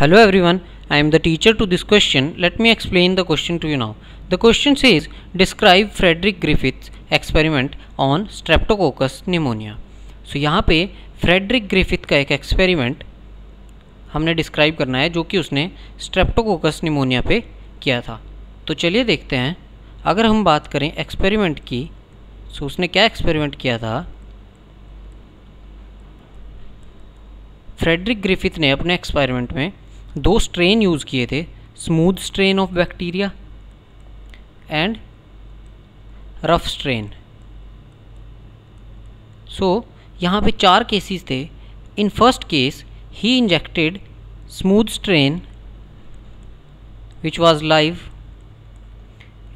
Hello everyone, I am the teacher to this question. Let me explain the question to you now. The question says, describe Frederick Griffith's experiment on Streptococcus pneumonia. So यहाँ पे Frederick Griffith का एक experiment हमने describe करना है जो कि उसने स्ट्रेप्टोकोकस निमोनिया पे किया था तो चलिए देखते हैं अगर हम बात करें एक्सपेरिमेंट की सो उसने क्या एक्सपेरिमेंट किया था फ्रेडरिक ग्रिफिथ ने अपने एक्सपेरिमेंट में दो स्ट्रेन यूज़ किए थे smooth strain of bacteria and rough strain so यहाँ पे चार केसेस थे in first case he injected strain which was live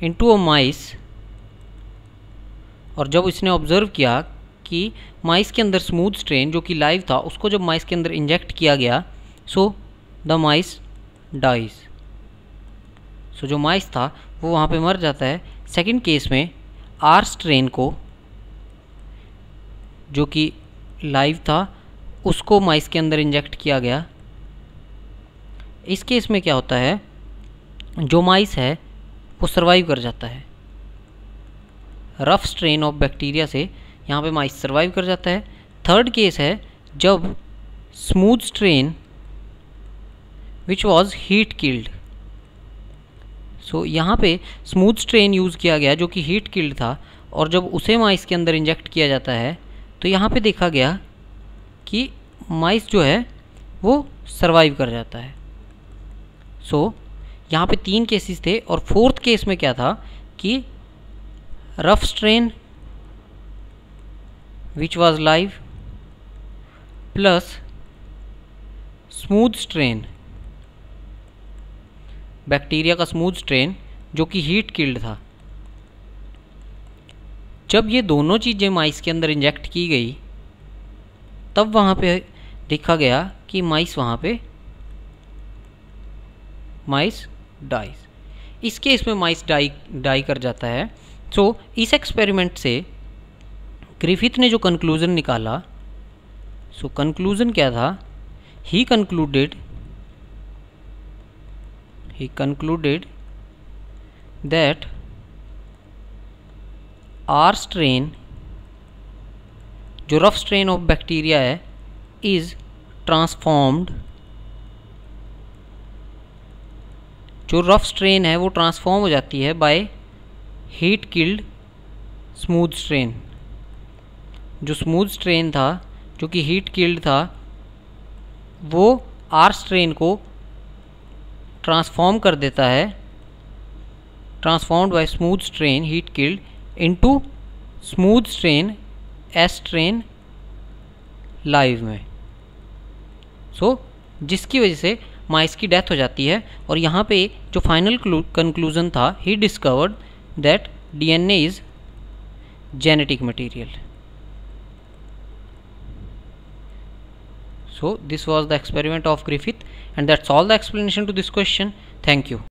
into a mice और जब इसने ऑब्ज़र्व किया कि माइस के अंदर स्मूथ स्ट्रेन जो कि लाइव था उसको जब माइस के अंदर इंजेक्ट किया गया सो द माइस डाइज सो जो माइस था वो वहाँ पे मर जाता है सेकंड केस में आर स्ट्रेन को जो कि लाइव था उसको माइस के अंदर इंजेक्ट किया गया इस केस में क्या होता है जो माइस है वो सर्वाइव कर जाता है रफ स्ट्रेन ऑफ बैक्टीरिया से यहाँ पे माइस सर्वाइव कर जाता है थर्ड केस है जब smooth strain which was heat killed so यहाँ पे स्मूथ स्ट्रेन यूज़ किया गया जो कि हीट किल्ड था और जब उसे माइस के अंदर इंजेक्ट किया जाता है तो यहाँ पे देखा गया कि माइस जो है वो सरवाइव कर जाता है सो so, यहाँ पे तीन केसेस थे और फोर्थ केस में क्या था कि rough strain which was live plus smooth strain bacteria का स्मूथ स्ट्रेन जो कि हीट किल्ड था जब ये दोनों चीज़ें माइस के अंदर इंजेक्ट की गई तब वहाँ पे देखा गया कि माइस वहाँ पे माइस डाइस इस केस में माइस डाई डाई कर जाता है सो so, इस एक्सपेरिमेंट से ग्रिफिथ ने जो कंक्लूज़न निकाला सो so, कंक्लूज़न क्या था he concluded he concluded that R strain जो रफ स्ट्रेन ऑफ बैक्टीरिया है इज़ ट्रांसफॉर्म्ड जो रफ स्ट्रेन है वो ट्रांसफॉर्म हो जाती है by heat killed smooth strain जो स्मूथ स्ट्रेन था जो कि हीट किल्ड था वो आर स्ट्रेन को ट्रांसफॉर्म कर देता है transformed by smooth strain heat killed into smooth strain S strain live में सो so, जिसकी वजह से माइस की डेथ हो जाती है और यहाँ पे जो फाइनल कंक्लूज़न था he discovered that DNA is genetic material So this was the experiment of Griffith and that's all the explanation to this question. Thank you.